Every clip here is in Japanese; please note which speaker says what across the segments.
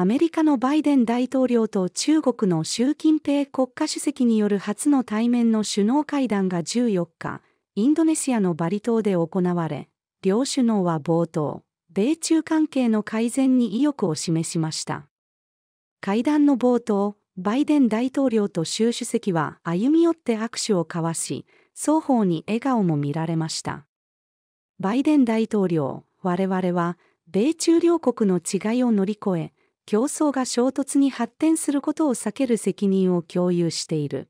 Speaker 1: アメリカのバイデン大統領と中国の習近平国家主席による初の対面の首脳会談が14日、インドネシアのバリ島で行われ、両首脳は冒頭、米中関係の改善に意欲を示しました。会談の冒頭、バイデン大統領と習主席は歩み寄って握手を交わし、双方に笑顔も見られました。バイデン大統領、我々は、米中両国の違いを乗り越え、競争が衝突に発展することを避ける責任を共有している。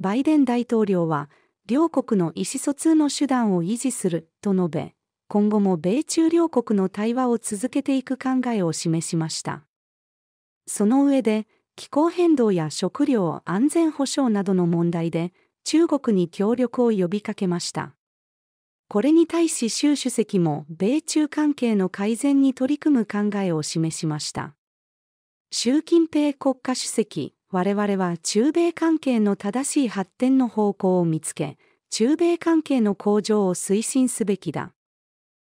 Speaker 1: バイデン大統領は、両国の意思疎通の手段を維持すると述べ、今後も米中両国の対話を続けていく考えを示しました。その上で、気候変動や食料安全保障などの問題で、中国に協力を呼びかけました。これに対し習主席も米中関係の改善に取り組む考えを示しました。習近平国家主席、我々は中米関係の正しい発展の方向を見つけ、中米関係の向上を推進すべきだ。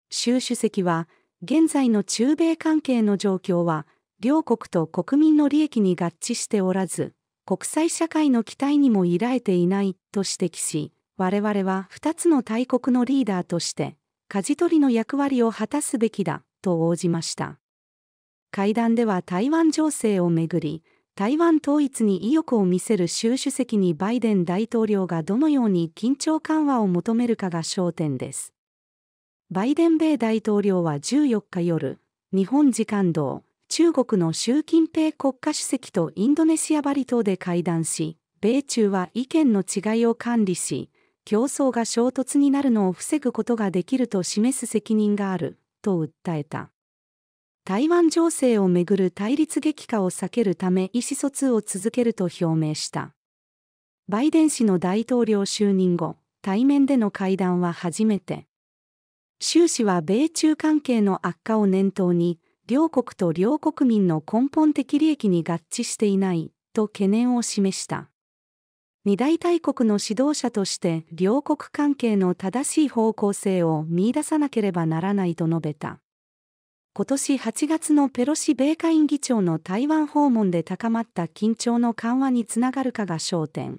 Speaker 1: 習主席は、現在の中米関係の状況は、両国と国民の利益に合致しておらず、国際社会の期待にも依られていないと指摘し、我々は2つの大国のリーダーとして、舵取りの役割を果たすべきだ、と応じました。会談では台湾情勢をめぐり、台湾統一に意欲を見せる習主席にバイデン大統領がどのように緊張緩和を求めるかが焦点です。バイデン米大統領は14日夜、日本時間同、中国の習近平国家主席とインドネシアバリ島で会談し、米中は意見の違いを管理し、競争が衝突になるのを防ぐことができると示す責任があると訴えた台湾情勢をめぐる対立激化を避けるため意思疎通を続けると表明したバイデン氏の大統領就任後対面での会談は初めて習氏は米中関係の悪化を念頭に両国と両国民の根本的利益に合致していないと懸念を示した二大大国の指導者として両国関係の正しい方向性を見出さなければならないと述べた。今年8月のペロシ米下院議長の台湾訪問で高まった緊張の緩和につながるかが焦点。